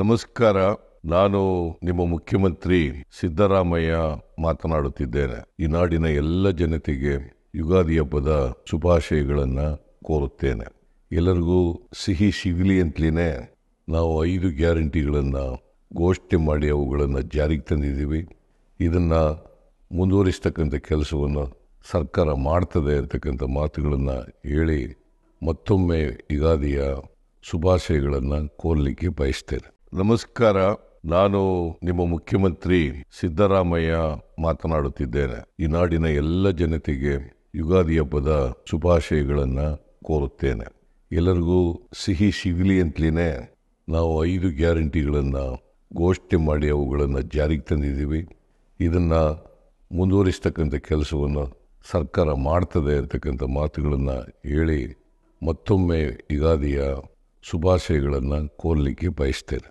ನಮಸ್ಕಾರ ನಾನು ನಿಮ್ಮ ಮುಖ್ಯಮಂತ್ರಿ ಸಿದ್ದರಾಮಯ್ಯ ಮಾತನಾಡುತ್ತಿದ್ದೇನೆ ಈ ನಾಡಿನ ಎಲ್ಲ ಜನತೆಗೆ ಯುಗಾದಿ ಹಬ್ಬದ ಶುಭಾಶಯಗಳನ್ನ ಕೋರುತ್ತೇನೆ ಎಲ್ಲರಿಗೂ ಸಿಹಿ ಸಿಗಲಿ ಅಂತಲೇ ನಾವು ಐದು ಗ್ಯಾರಂಟಿಗಳನ್ನು ಘೋಷಣೆ ಮಾಡಿ ಅವುಗಳನ್ನು ಜಾರಿಗೆ ತಂದಿದ್ದೀವಿ ಇದನ್ನು ಮುಂದುವರಿಸ್ತಕ್ಕಂಥ ಕೆಲಸವನ್ನು ಸರ್ಕಾರ ಮಾಡ್ತದೆ ಅಂತಕ್ಕಂಥ ಮಾತುಗಳನ್ನು ಹೇಳಿ ಮತ್ತೊಮ್ಮೆ ಯುಗಾದಿಯ ಶುಭಾಶಯಗಳನ್ನು ಕೋರಲಿಕ್ಕೆ ಬಯಸ್ತೇನೆ ನಮಸ್ಕಾರ ನಾನು ನಿಮ್ಮ ಮುಖ್ಯಮಂತ್ರಿ ಸಿದ್ದರಾಮಯ್ಯ ಮಾತನಾಡುತ್ತಿದ್ದೇನೆ ಈ ನಾಡಿನ ಎಲ್ಲ ಜನತೆಗೆ ಯುಗಾದಿ ಹಬ್ಬದ ಶುಭಾಶಯಗಳನ್ನ ಕೋರುತ್ತೇನೆ ಎಲ್ಲರಿಗೂ ಸಿಹಿ ಸಿಗಲಿ ಅಂತಲೇ ನಾವು ಐದು ಗ್ಯಾರಂಟಿಗಳನ್ನು ಘೋಷಣೆ ಮಾಡಿ ಅವುಗಳನ್ನು ಜಾರಿಗೆ ತಂದಿದ್ದೀವಿ ಇದನ್ನು ಮುಂದುವರಿಸ್ತಕ್ಕಂಥ ಕೆಲಸವನ್ನು ಸರ್ಕಾರ ಮಾಡ್ತದೆ ಅಂತಕ್ಕಂಥ ಮಾತುಗಳನ್ನು ಹೇಳಿ ಮತ್ತೊಮ್ಮೆ ಯುಗಾದಿಯ ಶುಭಾಶಯಗಳನ್ನು ಕೋರಲಿಕ್ಕೆ ಬಯಸ್ತೇನೆ